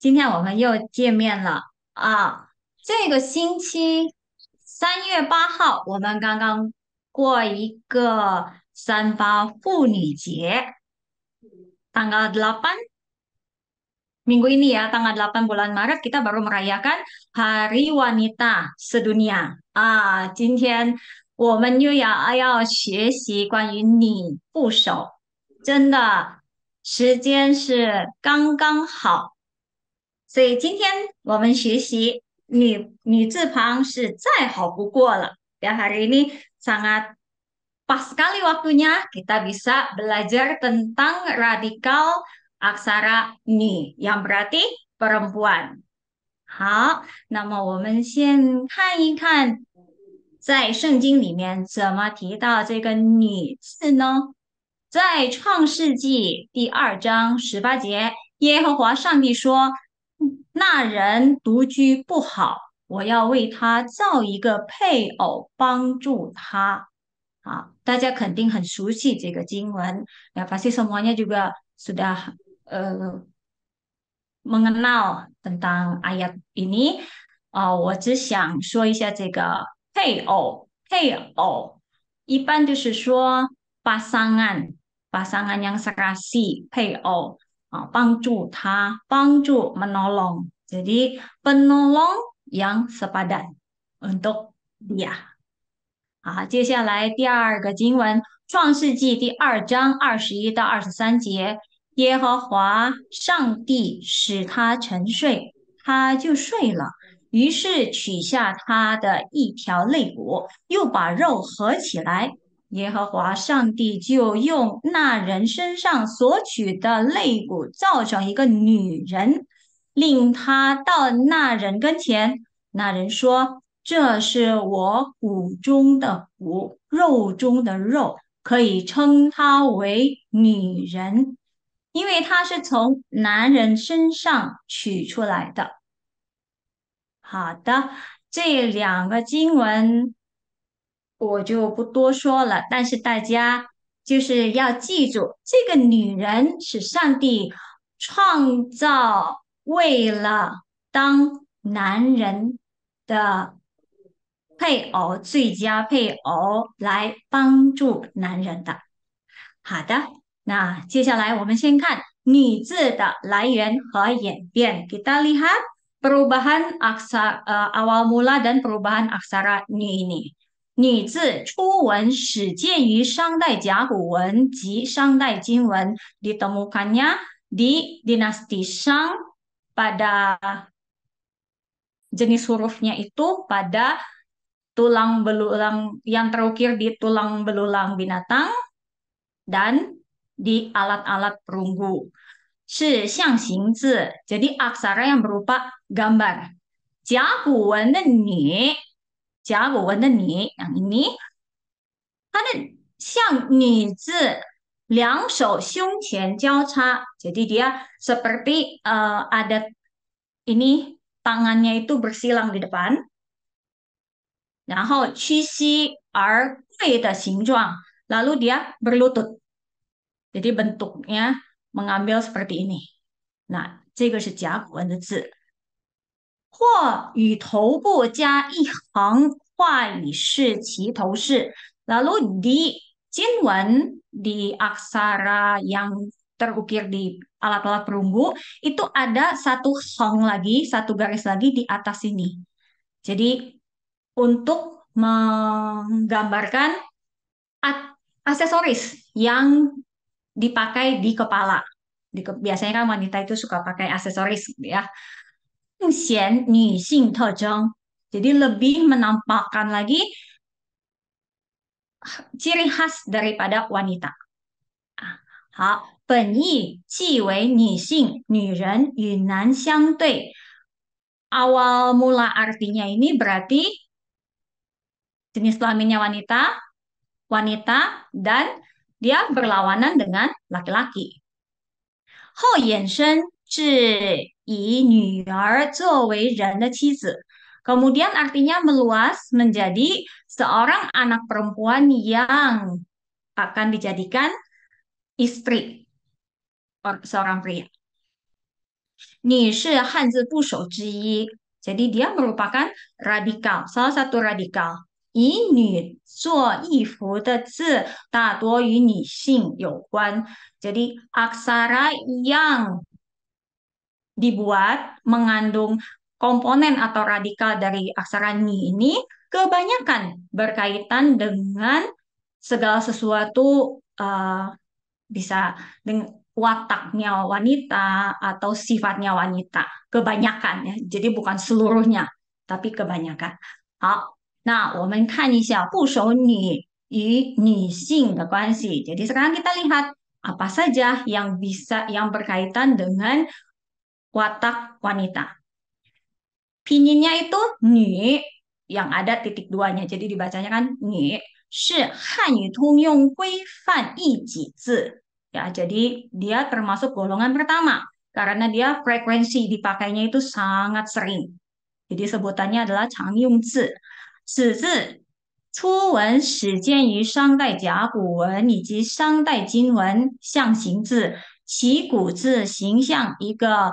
今天我们又见面了啊！这个星期三月八号，我们刚刚过一个三八妇女节，tanggal delapan，minggu ini ya tanggal delapan bulan Maret，kita baru merayakan Hari Wanita Sedunia。啊，今天我们又要聊一些关于你部首，真的时间是刚刚好。所以今天我们学习女女字旁是再好不过了。Ya 然后呢，上啊八次，ali waktu nya kita bisa belajar tentang radikal aksara ni yang berarti perempuan。好，那么我们先看一看，在圣经里面怎么提到这个女字呢？在创世纪第二章十八节，耶和华上帝说。那人独居不好，我要为他造一个配偶，帮助他。啊，大家肯定很熟悉这个经文，那反正所有的大家也已经都认识了。啊，我只想说一下这个配偶，配偶一般就是说，pasangan，pasangan yang serasi，配偶。啊帮助他帮助 malologn 这里 balologn y o n g spider 很多呀好接下来第二个经文创世纪第二章二十一到二十三节耶和华上帝使他沉睡他就睡了于是取下他的一条肋骨又把肉合起来耶和华上帝就用那人身上所取的肋骨，造成一个女人，令他到那人跟前。那人说：“这是我骨中的骨，肉中的肉，可以称她为女人，因为她是从男人身上取出来的。”好的，这两个经文。我就不多说了，但是大家就是要记住，这个女人是上帝创造为了当男人的配偶、最佳配偶来帮助男人的。好的，那接下来我们先看女字的来源和演变。Kita lihat perubahan aksar awal a mula dan perubahan aksara n ini。拟字初文始见于商代甲骨文及商代金文，ditemukannya di dinasti Shang pada jenis hurufnya itu pada tulang belulang yang terukir di tulang belulang binatang dan di alat-alat perunggu. Si jadi aksara yang berupa gambar. Jia wen ni 甲骨文的“你 ”yang dia seperti uh, ada ini tangannya itu bersilang di depan，然后屈膝而跪的形状，lalu dia berlutut。jadi bentuknya mengambil seperti ini. Nah, 或与头部加一行话语是其头饰。Lalu di Jinwen di aksara yang terukir di alat-alat perunggu itu ada satu hong lagi, satu garis lagi di atas sini. Jadi untuk menggambarkan aksesoris yang dipakai di kepala. Di, biasanya kan wanita itu suka pakai aksesoris ya. 显女性特征. Jadi lebih menampakkan lagi ciri khas daripada wanita. Awal mula artinya ini berarti jenis kelaminnya wanita, wanita dan dia berlawanan dengan laki-laki. zhi Kemudian artinya meluas menjadi seorang anak perempuan yang akan dijadikan istri seorang pria. Ni shi Hanzi Bushou Jadi dia merupakan radikal, salah satu radikal. Yi zuo de zi da duo yu ni xing guan. Jadi aksara yang dibuat mengandung komponen atau radikal dari aksara ni ini kebanyakan berkaitan dengan segala sesuatu uh, bisa dengan wataknya wanita atau sifatnya wanita kebanyakan ya jadi bukan seluruhnya tapi kebanyakan Nah, 好那我们看一下部首女与女性的关系 jadi sekarang kita lihat apa saja yang bisa yang berkaitan dengan watak wanita. Pinginnya itu ni yang ada titik duanya, jadi dibacanya kan ni. ya jadi dia termasuk golongan pertama karena dia frekuensi dipakainya itu sangat sering. Jadi sebutannya adalah 常用字。此字初文始见于商代甲骨文以及商代金文象形字。旗骨字形象一个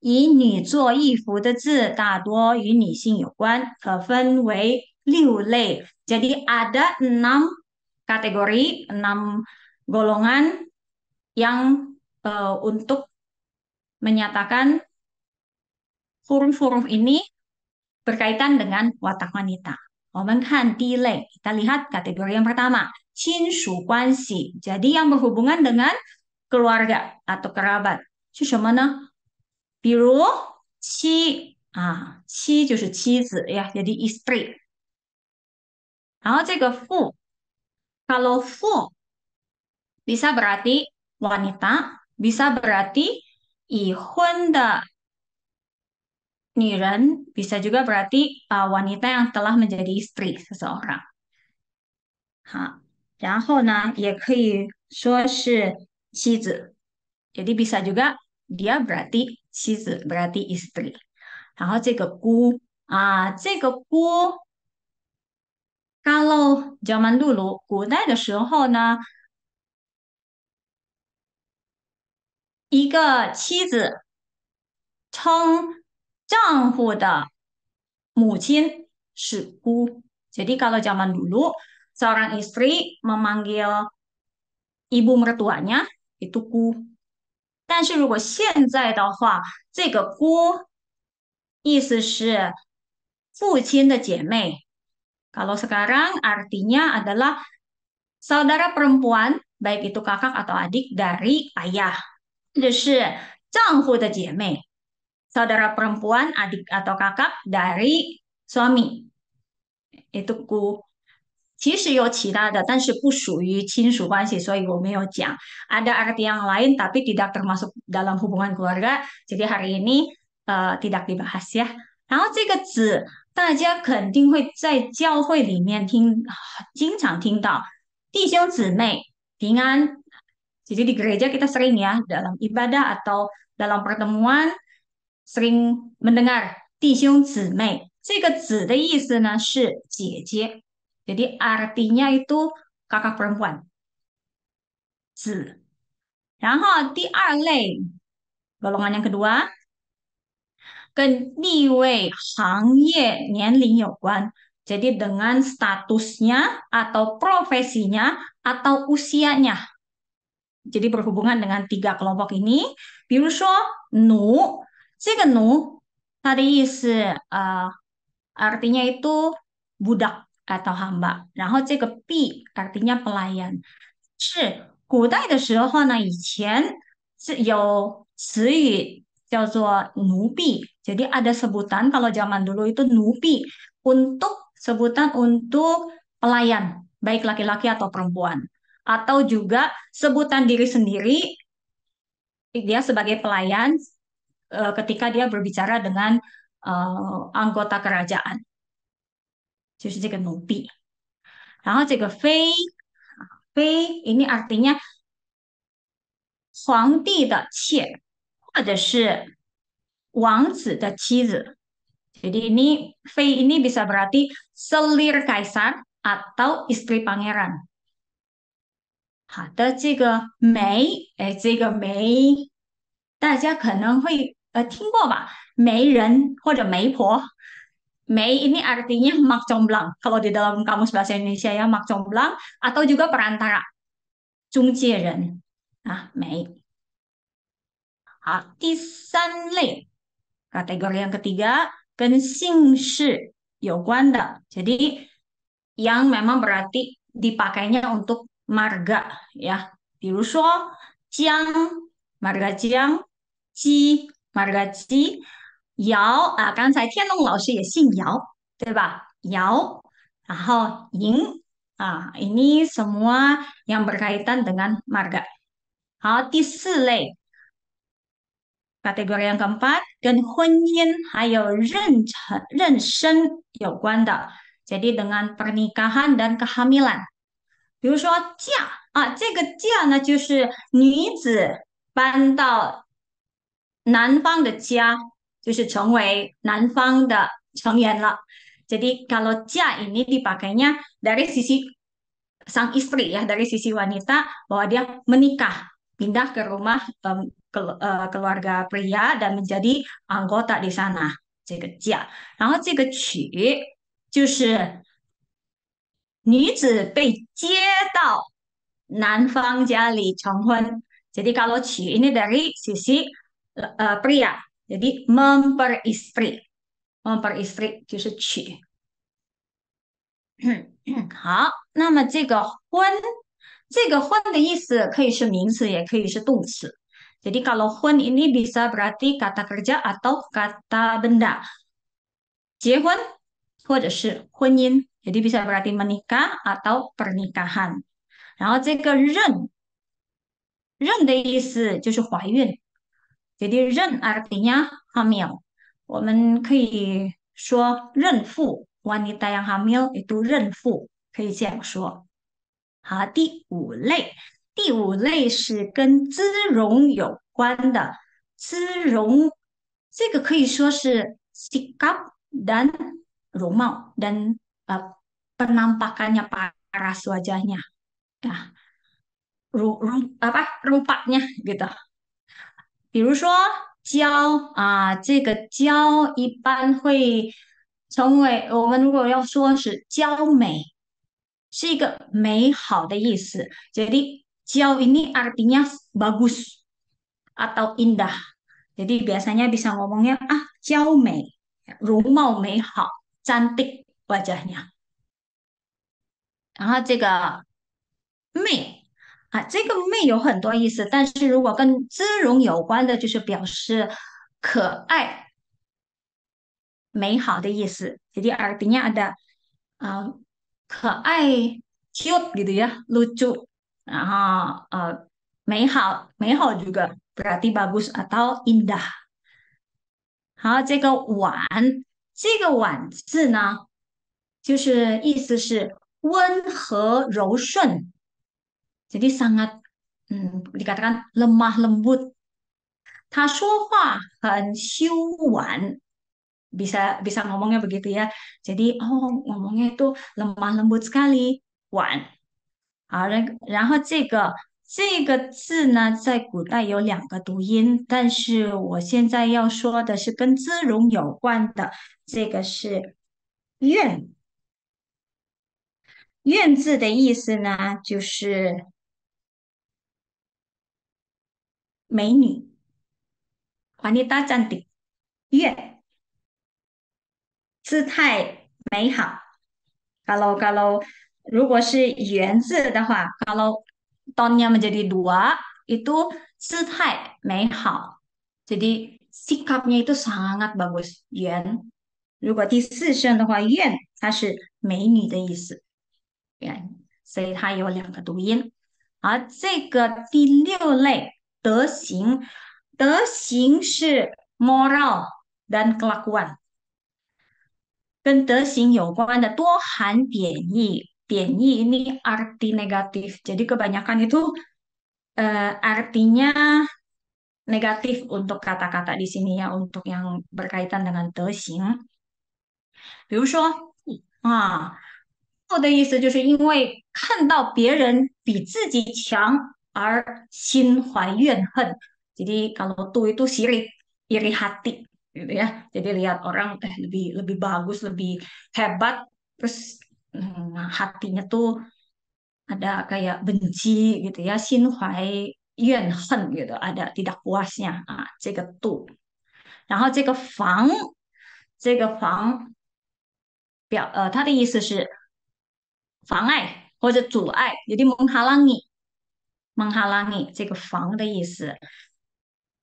以女作一幅的字，大多与女性有关，可分为六类。jadi ada enam kategori, enam golongan yang eh, untuk menyatakan huruf-huruf ini berkaitan dengan watak wanita. Kita lihat kategori yang pertama, 亲属关系. Jadi yang berhubungan dengan keluarga atau kerabat. 是什么呢？比如妻啊，妻就是妻子呀，也 i bisa berarti wanita, bisa berarti 已婚的女人，bisa juga berarti wanita yang telah menjadi istri seseorang。好，然后呢，也可以说是妻子，jadi bisa juga dia berarti she's berarti istri。然后这个姑啊，这个姑，kalau zaman dulu 古代的时候呢，一个妻子称丈夫的母亲是姑。Jadi kalau zaman dulu seorang istri memanggil ibu mertuanya itu ku 但是如果现在的话，这个姑意思是父亲的姐妹。Kalau sekarang artinya adalah saudara perempuan, baik itu kakak atau adik dari ayah. Jadi, Saudara perempuan, adik atau kakak dari suami. Itu ku. 其实有其他的，但是不属于亲属关系，所以我没有讲。Ada arti yang lain, tapi tidak termasuk dalam hubungan keluarga. Jadi hari ini, 呃，tidak dibahas ya。然后这个子，大家肯定会在教会里面听，经常听到弟兄姊妹、弟兄。所以在教会，我们经常在礼拜或者在聚会中听到“弟兄姊妹”。这个子的意思呢，是姐姐。Jadi artinya itu kakak perempuan. Zi. Dan di lei, golongan yang jadi dengan statusnya atau profesinya atau usianya. Jadi berhubungan dengan tiga kelompok ini. nu, eh, artinya itu budak atau hamba，然后这个 b artinya pelayan 是古代的时候呢，以前是有词语叫做 Jadi ada sebutan kalau zaman dulu itu nubi untuk sebutan untuk pelayan, baik laki-laki atau perempuan. Atau juga sebutan diri sendiri dia sebagai pelayan eh, ketika dia berbicara dengan uh, anggota kerajaan. 就是这个奴婢，然后这个妃啊妃，印尼啊印尼，皇帝的妾，或者是王子的妻子。jadi ini f e ini bisa berarti selir kaisar atau istri pangeran。Ada juga mei, 好的，这个媒，哎，这个媒，大家可能会呃听过吧，媒人或者媒婆。Mei ini artinya mak comblang kalau di dalam kamus bahasa Indonesia ya mak comblang atau juga perantara. ren. Ya, nah, Mei. Hal tisanle. Kategori yang ketiga, gen xingshi yoguanda. Jadi yang memang berarti dipakainya untuk marga ya. Birusho, jiang, marga jiang, ji, marga ji, 尧啊，刚才天龙老师也姓尧，对吧？尧，然后赢啊，ini semua yang berkaitan dengan marga。好，第四类，kategori yang keempat dengan pernikahan dan kehamilan。比如说嫁啊，这个嫁呢就是女子搬到男方的家。就是成为男方的成员了。jadi kalau ja ini dipakainya dari sisi sang istri ya, dari sisi wanita bahwa dia menikah, pindah ke rumah um, keluarga pria dan menjadi anggota di sana. 这个家，然后这个娶就是女子被接到男方家里成婚。Jadi kalau 娶 ini dari sisi uh, pria jadi memperistri, memperistri, itu memperistri，memperistri Jadi kalau hun ini bisa berarti kata kerja atau kata benda. Jadi bisa berarti menikah atau pernikahan. pernikahan。然后这个“任”，“任”的意思就是怀孕。这的人耳鼻呀、哈苗，我们可以说人妇，万尼达样哈苗，也读人妇，可以这样说。好，第五类，第五类是跟姿容有关的姿容，这个可以说是 sikap dan ruma dan p e n a m p a k a n n y a paraswajanya，rup apa rupanya，gitu。比如说“娇”啊，这个“娇”一般会成为我们如果要说是“娇美”，是一个美好的意思。jadi, "jau" ini artinya bagus atau indah。jadi biasanya bisa ngomongnya ah, "jau" e 容 h 美好，，，cantik wajahnya。啊，这个“美”。啊，这个“媚有很多意思，但是如果跟姿容有关的，就是表示可爱、美好的意思。jadi artinya ada, 呃，可爱 （cute）gitu ya，lucu，然后呃，美好、美好 juga，berarti bagus atau indah。好，这个“碗，这个“碗字呢，就是意思是温和、柔顺。Jadi sangat hmm, dikatakan lemah lembut. Ta shuohua han xiuwan. Bisa bisa ngomongnya begitu ya. Jadi oh ngomongnya itu lemah lembut sekali. Wan. 好，然然后这个这个字呢，在古代有两个读音，但是我现在要说的是跟姿容有关的，这个是“愿”。“愿”字的意思呢，就是美女，怀念大赞的“月，姿态美好。Hello，Hello，如果是元字的话 h e l l o 当你们这里读啊，一读姿态美好这里 d i sikapnya itu sangat bagus yuan。如果第四声的话，愿它是美女的意思，愿，所以它有两个读音。而这个第六类。德行，德行是 moral dan kelakuan，跟德行有关的多含贬义。贬义 ini arti negatif. Jadi kebanyakan itu uh, artinya negatif untuk kata-kata di sini ya untuk yang berkaitan dengan 德行。比如说啊，我的意思就是因为看到别人比自己强 ar sin yuan hen. Jadi kalau tu itu sirik, iri hati gitu ya. Jadi lihat orang eh lebih lebih bagus, lebih hebat, terus hmm, hatinya tuh ada kayak benci gitu ya, sin huai yuan hen gitu, ada tidak puasnya. Ah, ce ge tu. menghalangi Menghalangi 这个防的意思，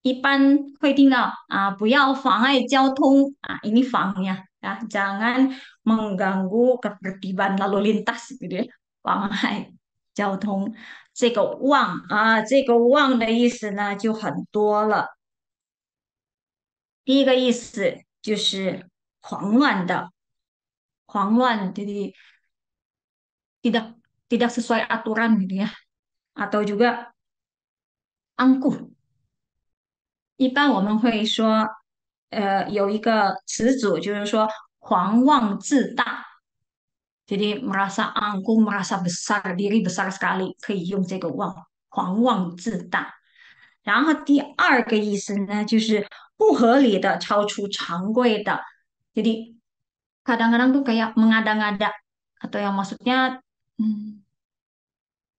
一般会听到啊，不要妨碍交通啊，你防呀啊，jangan mengganggu keperluan lalu lintas，对不对？妨碍交通。下一个 uang 啊，这个 uang 的意思呢就很多了。第一个意思就是狂乱的，狂乱，就是，tidak tidak sesuai aturan，对不对？atau juga angkuh。一般我们会说，呃，有一个词组就是说狂妄自大。Jadi merasa angkuh, merasa besar diri besar sekali，可以用这个妄狂妄自大。然后第二个意思呢，就是不合理的、超出常规的。Jadi kadang-kadang tuh kayak mengada-ngada atau yang maksudnya hmm,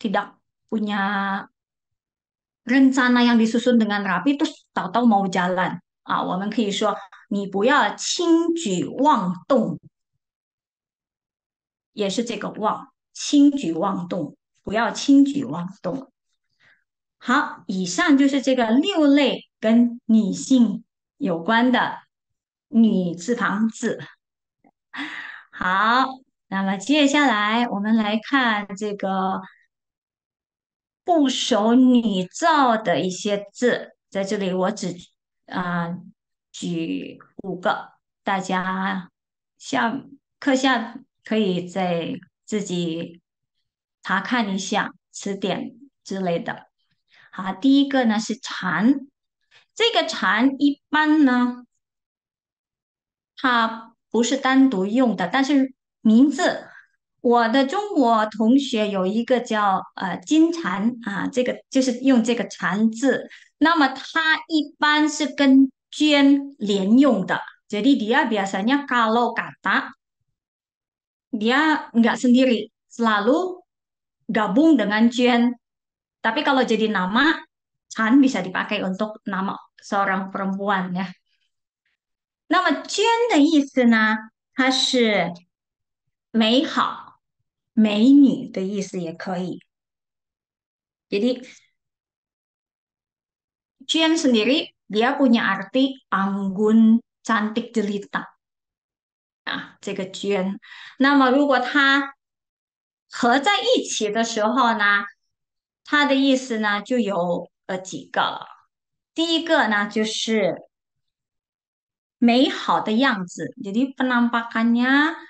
tidak punya rencana yang disusun dengan rapi, terus tahu-tahu mau jalan. 哎，我们可以说，ni puyal, 轻举妄动，也是这个妄，轻举妄动，不要轻举妄动。好，以上就是这个六类跟女性有关的女字旁字。好，那么接下来我们来看这个。部首你造的一些字，在这里我只啊举五个，大家下课下可以再自己查看一下词典之类的。好，第一个呢是“蝉”，这个“蝉”一般呢它不是单独用的，但是名字。我的中国同学有一个叫呃金蝉啊，这个就是用这个蝉字，那么它一般是跟娟连用的。Jadi dia biasanya kalau kata dia nggak sendiri, selalu gabung dengan Juan. Tapi kalau jadi nama, Chan bisa dipakai untuk nama seorang perempuan ya. 那么“娟”的意思呢？它是美好，美女的意思也可以。所以“娟”本身，它有“美丽、端庄、美丽、漂亮”的意思。啊，这个“娟”。那么，如果它合在一起的时候呢，它的意思呢就有几个。第一个呢，就是美好的样子，所以 “penampakannya”。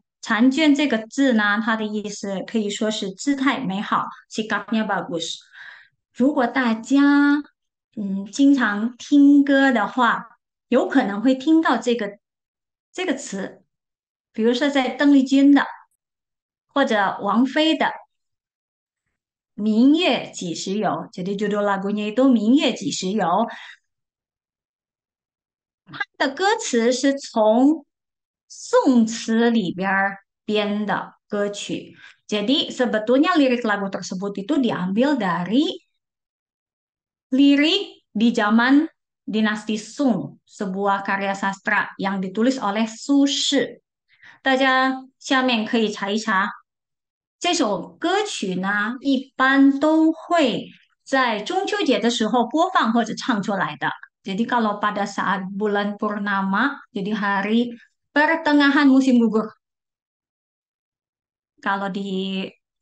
婵娟这个字呢，它的意思可以说是姿态美好。如果大家嗯经常听歌的话，有可能会听到这个这个词，比如说在邓丽君的或者王菲的《明月几时有》，这里的多拉姑娘都《明月几时有》，它的歌词是从。宋词里边编的歌曲. Jadi sebetulnya lirik lagu tersebut itu diambil dari lirik di zaman dinasti Sung, sebuah karya sastra yang ditulis oleh Su Shi. 大家下面可以查一查这首歌曲呢，一般都会在中秋节的时候播放或者唱出来的。Jadi kalau pada saat bulan purnama, jadi hari pertengahan musim gugur. Kalau di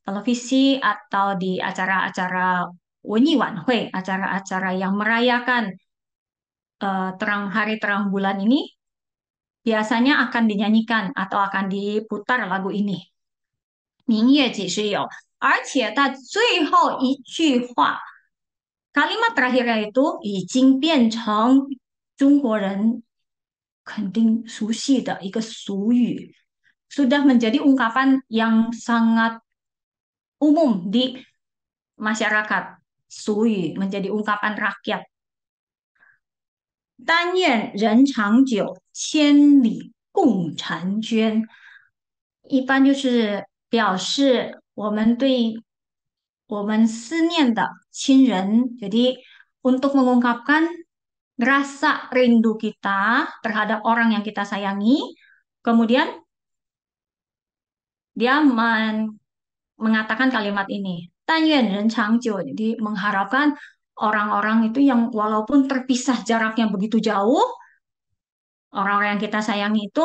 televisi atau di acara-acara Wenyi Wanhui, acara-acara yang merayakan uh, terang hari terang bulan ini, biasanya akan dinyanyikan atau akan diputar lagu ini. Kalimat terakhirnya itu 已经变成中国人肯定 sushi 的一个俗语，sudah menjadi ungkapan yang sangat umum di masyarakat. Suyu menjadi ungkapan rakyat. Tanyan ren chang jiu, qian li untuk mengungkapkan rasa rindu kita terhadap orang yang kita sayangi, kemudian dia men mengatakan kalimat ini, tanyuan dan Changjiu, jadi mengharapkan orang-orang itu yang walaupun terpisah jaraknya begitu jauh, orang-orang yang kita sayangi itu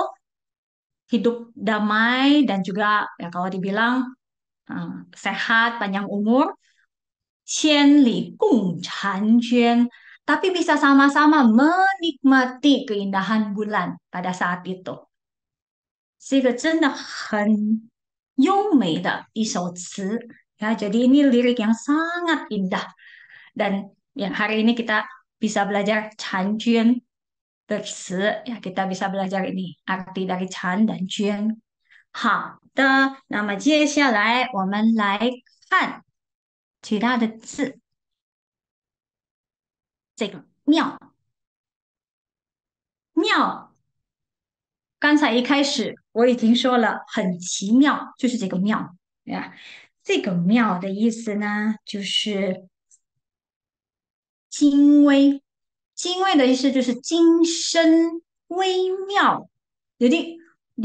hidup damai dan juga ya kalau dibilang uh, sehat panjang umur, tapi bisa sama-sama menikmati keindahan bulan pada saat itu. ya jadi ini lirik yang sangat indah dan yang hari ini kita bisa belajar Chan jian berse ya kita bisa belajar ini arti dari Chan dan Juan 好的那么接下来我们来看其他的字这个妙妙，刚才一开始我已经说了，很奇妙，就是这个妙，对这个妙的意思呢，就是精微，精微的意思就是精深微妙，所以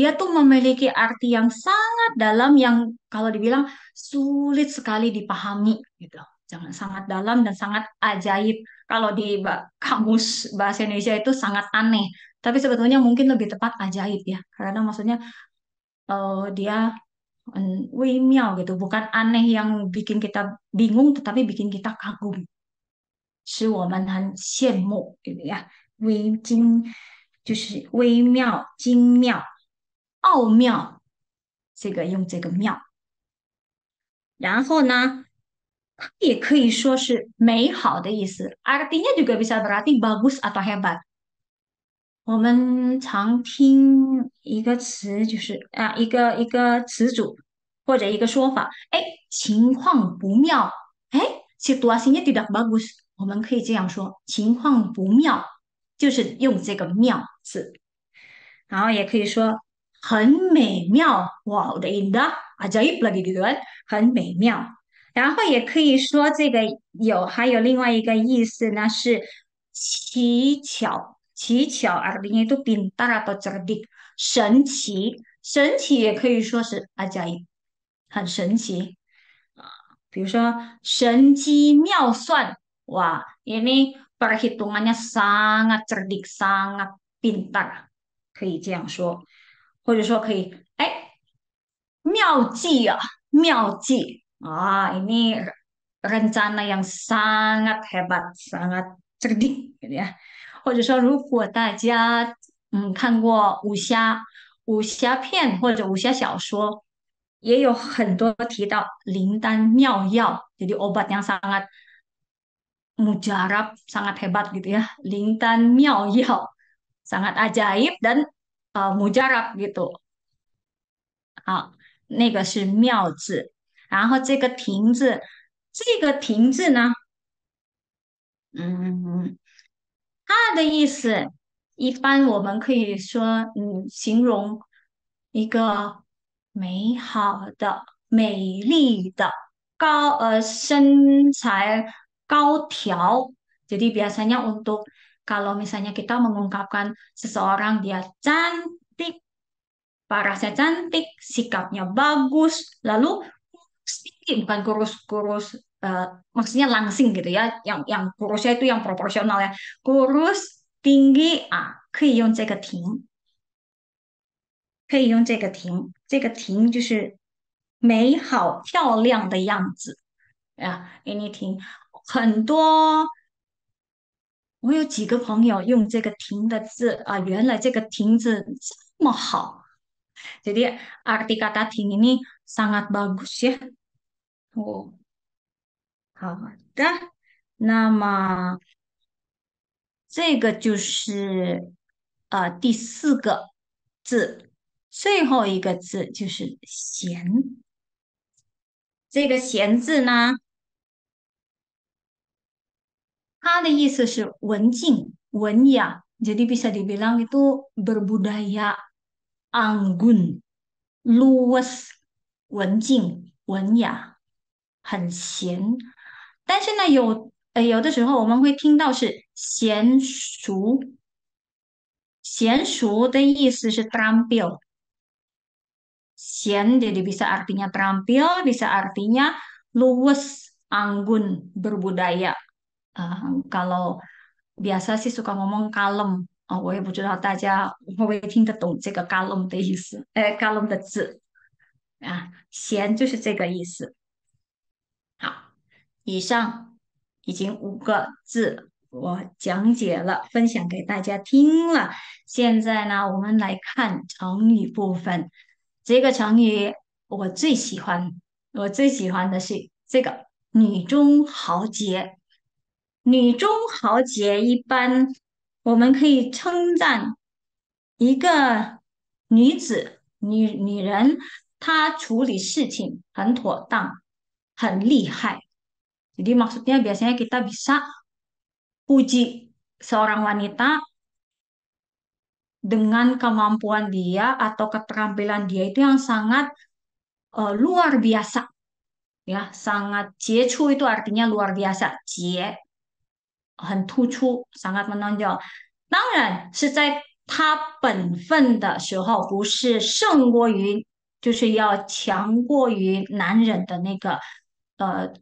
它都 memiliki arti yang sangat dalam yang kalau dibilang sulit sekali dipahami gitu。jangan sangat dalam dan sangat ajaib. Kalau di kamus bahasa Indonesia itu sangat aneh, tapi sebetulnya mungkin lebih tepat ajaib ya. Karena maksudnya uh, dia wimiao gitu, bukan aneh yang bikin kita bingung tetapi bikin kita kagum. Gitu ya, 使我们很羡慕，对呀，微精就是微妙、精妙、奥妙，这个用这个妙。然后呢，它也可以说是美好的意思，artinya juga bisa berarti bagus atau hebat。我们常听一个词就是啊，一个一个词组或者一个说法，哎，情况不妙，哎，situasinya tidak bagus。我们可以这样说，情况不妙就是用这个“妙”字，然后也可以说很美妙，wow，indah，ajaib lagi gituan，很美妙。然后也可以说这个有还有另外一个意思呢，是奇巧奇巧啊，你都挺大都个灵，神奇神奇也可以说是二加一，很神奇啊。比如说神机妙算哇，因为 perhitungannya sangat cerdik sangat pintar，可以这样说，或者说可以哎，妙计啊，妙计。ah ini rencana yang sangat hebat, sangat cerdik gitu ya ya。或者说，如果大家嗯看过武侠武侠片或者武侠小说，也有很多提到灵丹妙药，jadi obat yang sangat mujarab, sangat hebat gitu ya. miao yao, sangat ajaib dan uh, mujarab gitu. Ah, 然后这个亭子，这个亭子呢，嗯，它的意思一般我们可以说，嗯，形容一个美好的、美丽的高呃身材高挑，所以，，，，，，，，，，，，，，，，，，，，，，，，，，，，，，，，，，，，，，，，，，，，，，，，，，，，，，，，，，，，，，，，，，，，，，，，，，，，，，，，，，，，，，，，，，，，，，，，，，，，，，，，，，，，，，，，，，，，，，，，，，，，，，，，，，，，，，，，，，，，，，，，，，，，，，，，，，，，，，，，，，，，，，，，，，，，，，，，，，，，，，，，，，，，，，，，，，，，，，，，，，，，，，，，，，，，，，，，，，，，，sedikit bukan kurus kurus uh, eh, maksudnya langsing gitu ya yang yang kurusnya itu yang proporsional ya kurus tinggi ah 可以用这个停可以用这个停这个停就是美好漂亮的样子啊 anything 很多我有几个朋友用这个“停”的字啊，原来这个“停”字这么好。Jadi arti kata “停” ini sangat bagus ya. 哦，好的，那么这个就是啊第四个字，最后一个字就是“闲”。这个“闲”字呢，它的意思是文静、文雅，所以可以讲它有文化、安稳、路斯、文静、文雅。很咸。但是呢，有呃有的时候我们会听到是娴熟，娴熟的意思是 terampil。Sien jadi bisa artinya terampil, bisa artinya luwes, anggun, berbudaya. kalau biasa sih suka ngomong kalem. Oh, calm 的意思，哎，calm 的字啊，闲就是这个意思。以上已经五个字，我讲解了，分享给大家听了。现在呢，我们来看成语部分。这个成语我最喜欢，我最喜欢的是这个“女中豪杰”。女中豪杰一般我们可以称赞一个女子、女女人，她处理事情很妥当，很厉害。Jadi maksudnya biasanya kita bisa puji seorang wanita dengan kemampuan dia atau keterampilan dia itu yang sangat uh, luar biasa. Ya, sangat jiechu itu artinya luar biasa. Jie, hen tuchu, sangat menonjol. 当然是在他本分的时候，不是胜过于，就是要强过于男人的那个，呃，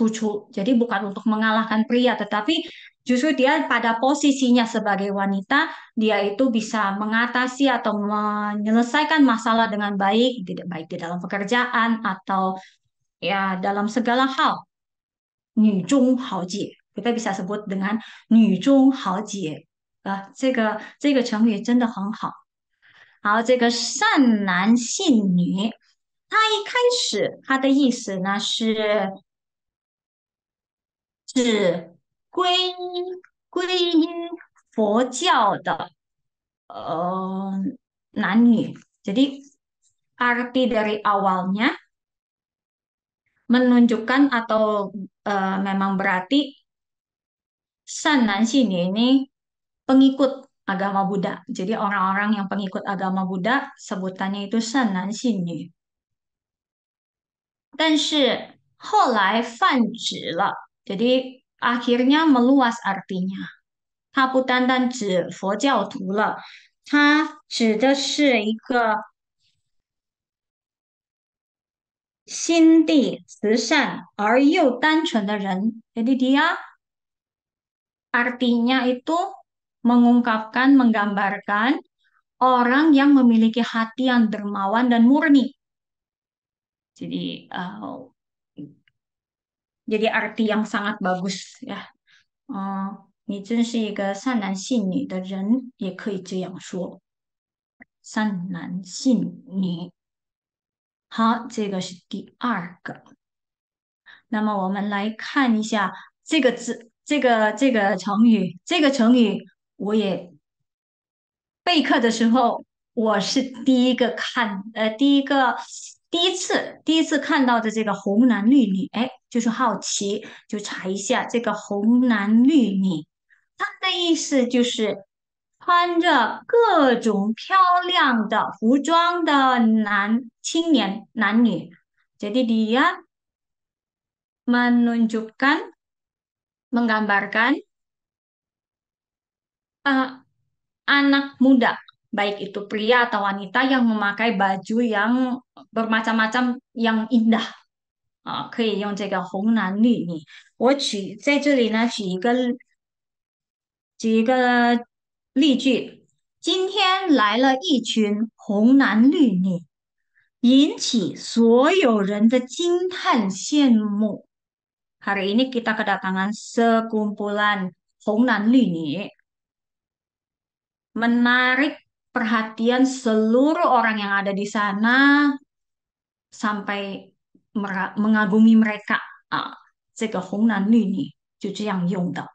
lucu. Jadi bukan untuk mengalahkan pria, tetapi justru dia pada posisinya sebagai wanita, dia itu bisa mengatasi atau menyelesaikan masalah dengan baik, tidak baik di dalam pekerjaan atau ya dalam segala hal. Nyu zhong hao jie. Kita bisa sebut dengan nyu zhong hao jie. Ah, ini 是皈依皈依佛教的呃男女。jadi Jadi arti dari awalnya menunjukkan atau uh, memang berarti sanan sini ini pengikut agama Buddha. Jadi orang-orang yang pengikut agama Buddha sebutannya itu sanan sini. 后来泛指了 jadi akhirnya meluas artinya. Ta bukan dan zhi fo jiao tu le. Ta zhi de shi yi ge xin di zi shan er you dan chun de ren. Jadi dia artinya itu mengungkapkan, menggambarkan orang yang memiliki hati yang dermawan dan murni. Jadi uh, jadi arti yang sangat bagus ya，嗯，你真是一个善男信女的人，也可以这样说，善男信女。好，这个是第二个。那么我们来看一下这个字，这个这个成语，这个成语我也备课的时候，我是第一个看，呃，第一个。第一次第一次看到的这个红男绿女，哎，就是好奇，就查一下这个红男绿女，它的意思就是穿着各种漂亮的服装的男青年男女，jadi dia menunjukkan menggambarkan anak muda。baik itu pria atau wanita yang memakai baju yang bermacam-macam yang indah 啊，可以用这个红男绿女。我举在这里呢，举一个举一个例句：今天来了一群红男绿女，引起所有人的惊叹羡慕。Hari ah, ini kita kedatangan sekumpulan 红男绿女，menarik perhatian seluruh orang yang ada di sana sampai mengagumi mereka. Ah, 这个红男绿女就这样用的，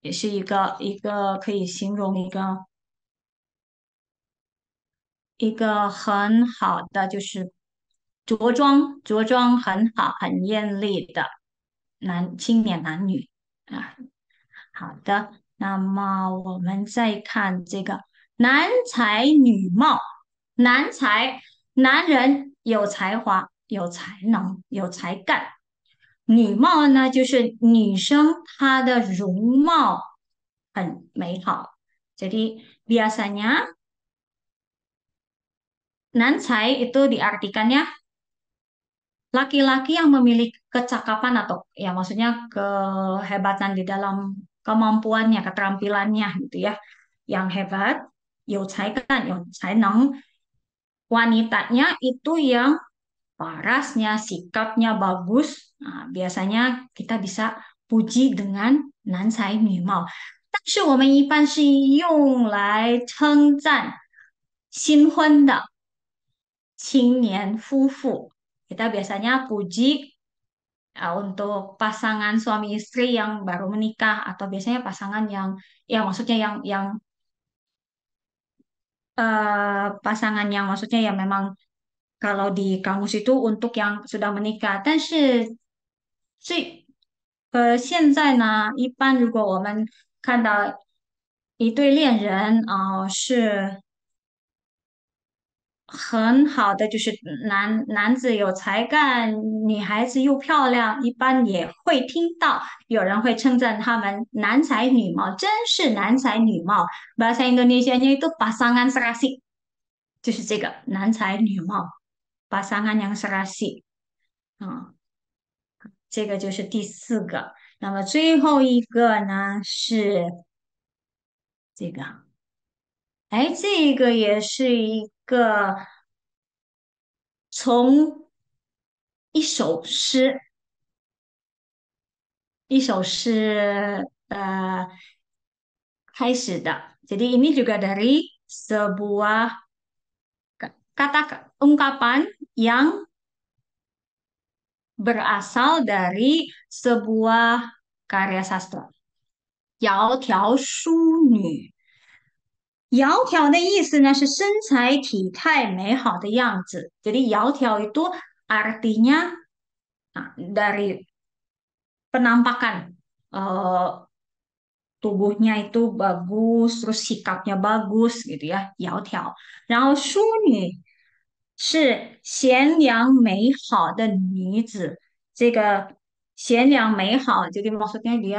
也是一个一个可以形容一个一个很好的，就是着装着装很好、很艳丽的男青年男女啊。好的。那么我们再看这个男才女貌，男才男人有才华、有才能、有才干；女貌呢，就是女生她的容貌很美好。Jadi biasanya nancai itu diartikannya laki-laki yang memiliki kecakapan atau ya maksudnya kehebatan di dalam kemampuannya, keterampilannya gitu ya. Yang hebat, yang Cai kan, yang Yau Wanitanya itu yang parasnya, sikapnya bagus. Nah, biasanya kita bisa puji dengan Nan sai ni Mao. Kita biasanya puji Eh, untuk pasangan suami istri yang baru menikah atau biasanya pasangan yang ya maksudnya yang yang uh, pasangan yang maksudnya ya memang kalau di kamus itu untuk yang sudah menikah, menikah，但是这呃现在呢，一般如果我们看到一对恋人啊、呃、是很好的，就是男男子有才干，女孩子又漂亮，一般也会听到有人会称赞他们男才女貌，真是男才女貌。bahasa Indonesia nya itu pasangan serasi，就是这个男才女貌，pasangan yang serasi，嗯，这个就是第四个，那么最后一个呢是这个。哎，这一个也是一个从一首诗，一首诗呃开始的。Jadi ini juga dari sebuah kata ungkapan yang berasal dari sebuah karya sastra. Yao Tiao Shu itu artinya nah, dari penampakan uh, tubuhnya itu bagus, terus sikapnya bagus gitu ya, ya, 窈窕。然后淑女是贤良美好的女子，这个贤良美好，jadi maksudnya dia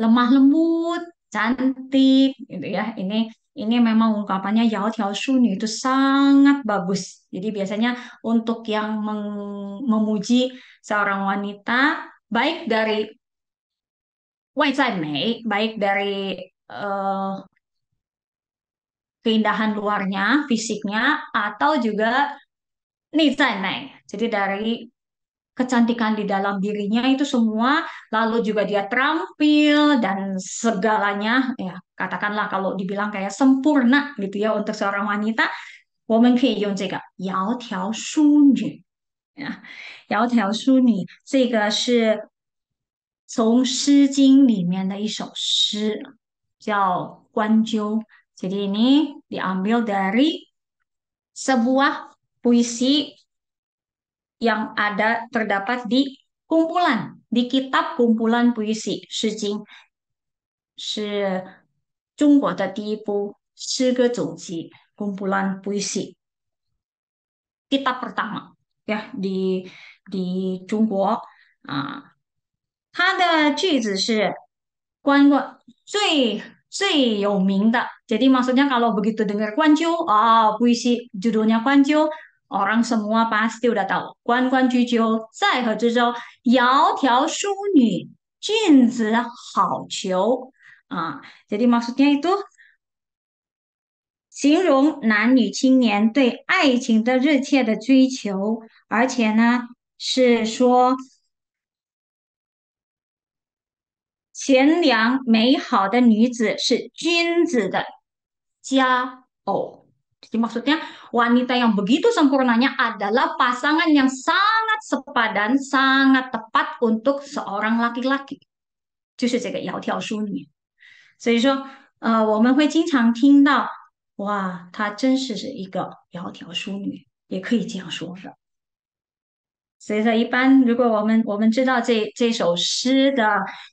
lemah lembut cantik gitu ya. Ini ini memang ungkapannya Yao Tiao Shunyu itu sangat bagus. Jadi biasanya untuk yang memuji seorang wanita baik dari Wai Mei, baik dari uh, keindahan luarnya, fisiknya, atau juga Nizai Mei. Jadi dari kecantikan di dalam dirinya itu semua, lalu juga dia terampil dan segalanya, ya katakanlah kalau dibilang kayak sempurna gitu ya untuk seorang wanita, ya, jadi ini diambil dari sebuah puisi yang ada terdapat di kumpulan di kitab kumpulan puisi Shijing 是中国的第一部诗歌总集 kumpulan puisi kitab pertama ya di di ah, Guan Guo Jadi maksudnya kalau begitu dengar Guanju, ah puisi judulnya Guanju, 尔来是母娃巴士丢的道，关关雎鸠，在河之洲。窈窕淑女，君子好逑。啊，这地方是第一读，形容男女青年对爱情的热切的追求，而且呢，是说贤良美好的女子是君子的佳偶。maksudnya sempurnanya Jadi wanita begitu yang 就是这个窈窕淑女，所以说呃我们会经常听到，哇，她真是是一个窈窕淑女，也可以这样说的。所以说，一般如果我们我们知道这这首诗的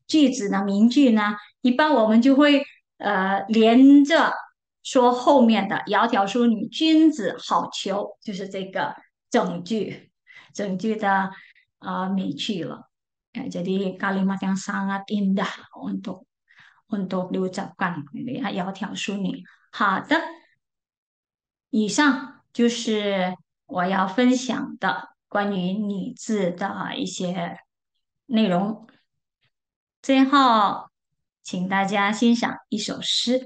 句子呢、名句呢，一般我们就会呃连着。说后面的“窈窕淑女，君子好逑”就是这个整句，整句的啊美句了。哎，所以，calimat yang sangat indah untuk untuk diucapkan，窈窕淑女。好，以上就是我要分享的关于女字的一些内容。最后，请大家欣赏一首诗。